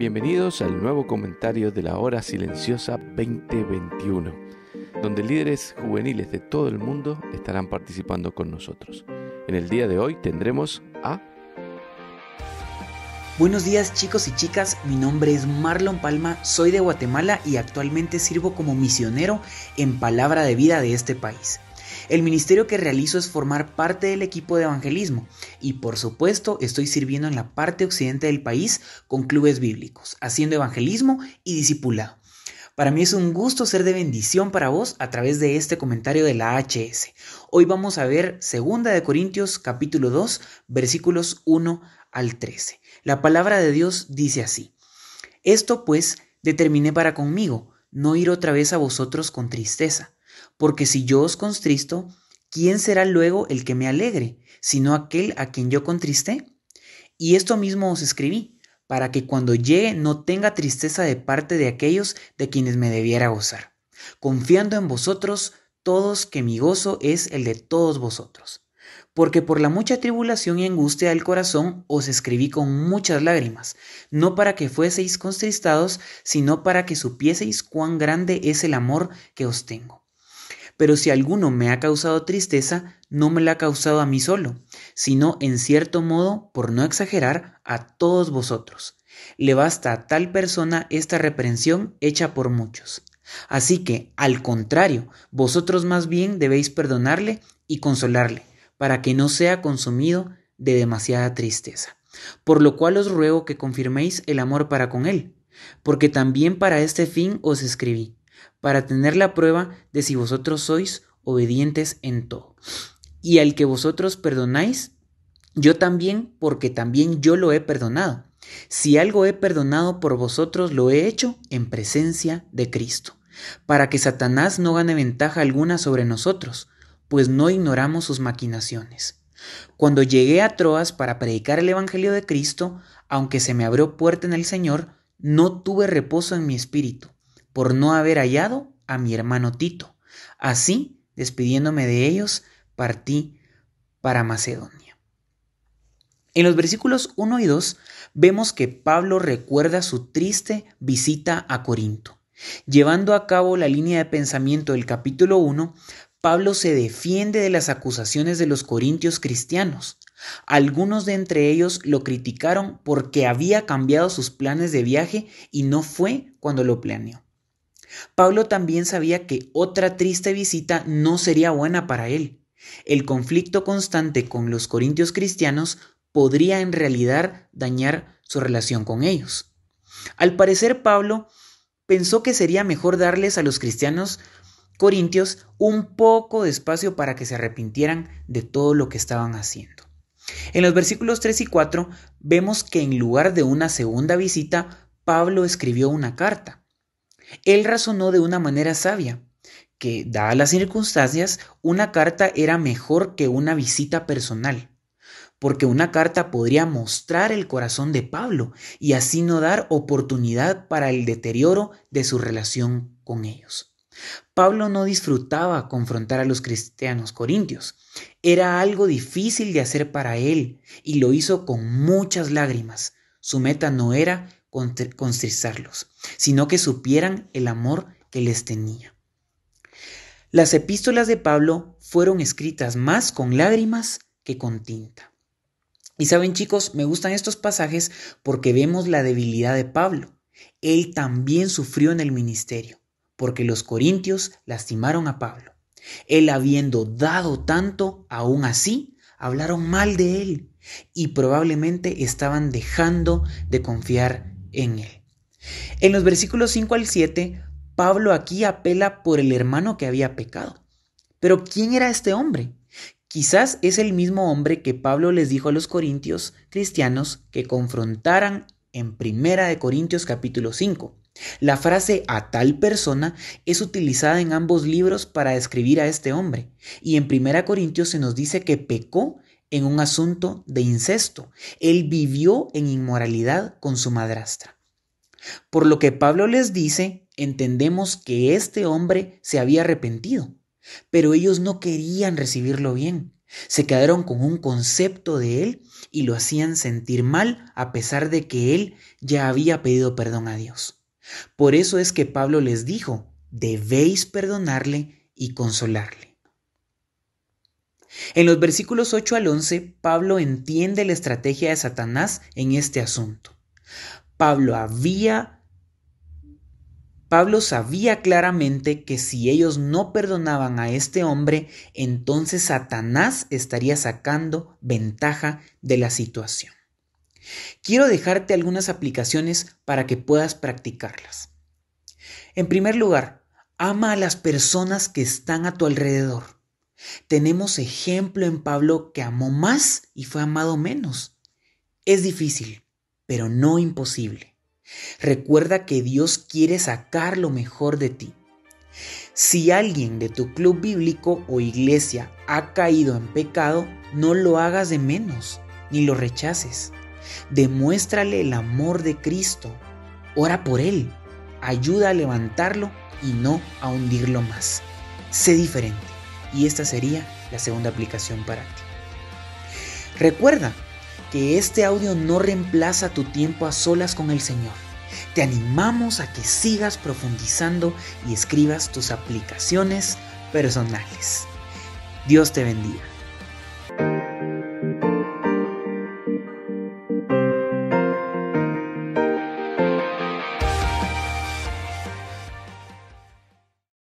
Bienvenidos al nuevo comentario de la Hora Silenciosa 2021, donde líderes juveniles de todo el mundo estarán participando con nosotros. En el día de hoy tendremos a... Buenos días chicos y chicas, mi nombre es Marlon Palma, soy de Guatemala y actualmente sirvo como misionero en Palabra de Vida de este país. El ministerio que realizo es formar parte del equipo de evangelismo, y por supuesto estoy sirviendo en la parte occidente del país con clubes bíblicos, haciendo evangelismo y discipulado. Para mí es un gusto ser de bendición para vos a través de este comentario de la HS. Hoy vamos a ver 2 de Corintios capítulo 2 versículos 1 al 13. La palabra de Dios dice así: Esto pues determiné para conmigo, no ir otra vez a vosotros con tristeza, porque si yo os contristo, ¿quién será luego el que me alegre, sino aquel a quien yo contristé? Y esto mismo os escribí, para que cuando llegue no tenga tristeza de parte de aquellos de quienes me debiera gozar, confiando en vosotros todos que mi gozo es el de todos vosotros. Porque por la mucha tribulación y angustia del corazón os escribí con muchas lágrimas, no para que fueseis contristados, sino para que supieseis cuán grande es el amor que os tengo pero si alguno me ha causado tristeza, no me la ha causado a mí solo, sino en cierto modo, por no exagerar, a todos vosotros. Le basta a tal persona esta reprensión hecha por muchos. Así que, al contrario, vosotros más bien debéis perdonarle y consolarle, para que no sea consumido de demasiada tristeza. Por lo cual os ruego que confirméis el amor para con él, porque también para este fin os escribí para tener la prueba de si vosotros sois obedientes en todo. Y al que vosotros perdonáis, yo también, porque también yo lo he perdonado. Si algo he perdonado por vosotros, lo he hecho en presencia de Cristo, para que Satanás no gane ventaja alguna sobre nosotros, pues no ignoramos sus maquinaciones. Cuando llegué a Troas para predicar el Evangelio de Cristo, aunque se me abrió puerta en el Señor, no tuve reposo en mi espíritu, por no haber hallado a mi hermano Tito. Así, despidiéndome de ellos, partí para Macedonia. En los versículos 1 y 2 vemos que Pablo recuerda su triste visita a Corinto. Llevando a cabo la línea de pensamiento del capítulo 1, Pablo se defiende de las acusaciones de los corintios cristianos. Algunos de entre ellos lo criticaron porque había cambiado sus planes de viaje y no fue cuando lo planeó. Pablo también sabía que otra triste visita no sería buena para él. El conflicto constante con los corintios cristianos podría en realidad dañar su relación con ellos. Al parecer Pablo pensó que sería mejor darles a los cristianos corintios un poco de espacio para que se arrepintieran de todo lo que estaban haciendo. En los versículos 3 y 4 vemos que en lugar de una segunda visita, Pablo escribió una carta. Él razonó de una manera sabia, que, dadas las circunstancias, una carta era mejor que una visita personal, porque una carta podría mostrar el corazón de Pablo y así no dar oportunidad para el deterioro de su relación con ellos. Pablo no disfrutaba confrontar a los cristianos corintios. Era algo difícil de hacer para él y lo hizo con muchas lágrimas. Su meta no era constrizarlos, sino que supieran el amor que les tenía. Las epístolas de Pablo fueron escritas más con lágrimas que con tinta. Y saben chicos, me gustan estos pasajes porque vemos la debilidad de Pablo. Él también sufrió en el ministerio, porque los corintios lastimaron a Pablo. Él habiendo dado tanto, aún así, hablaron mal de él y probablemente estaban dejando de confiar en en él. En los versículos 5 al 7, Pablo aquí apela por el hermano que había pecado. Pero ¿quién era este hombre? Quizás es el mismo hombre que Pablo les dijo a los corintios cristianos que confrontaran en Primera de Corintios capítulo 5. La frase a tal persona es utilizada en ambos libros para describir a este hombre, y en Primera Corintios se nos dice que pecó en un asunto de incesto. Él vivió en inmoralidad con su madrastra. Por lo que Pablo les dice, entendemos que este hombre se había arrepentido, pero ellos no querían recibirlo bien. Se quedaron con un concepto de él y lo hacían sentir mal a pesar de que él ya había pedido perdón a Dios. Por eso es que Pablo les dijo, debéis perdonarle y consolarle. En los versículos 8 al 11, Pablo entiende la estrategia de Satanás en este asunto. Pablo había Pablo sabía claramente que si ellos no perdonaban a este hombre, entonces Satanás estaría sacando ventaja de la situación. Quiero dejarte algunas aplicaciones para que puedas practicarlas. En primer lugar, ama a las personas que están a tu alrededor. Tenemos ejemplo en Pablo que amó más y fue amado menos. Es difícil, pero no imposible. Recuerda que Dios quiere sacar lo mejor de ti. Si alguien de tu club bíblico o iglesia ha caído en pecado, no lo hagas de menos ni lo rechaces. Demuéstrale el amor de Cristo. Ora por él. Ayuda a levantarlo y no a hundirlo más. Sé diferente y esta sería la segunda aplicación para ti. Recuerda que este audio no reemplaza tu tiempo a solas con el Señor. Te animamos a que sigas profundizando y escribas tus aplicaciones personales. Dios te bendiga.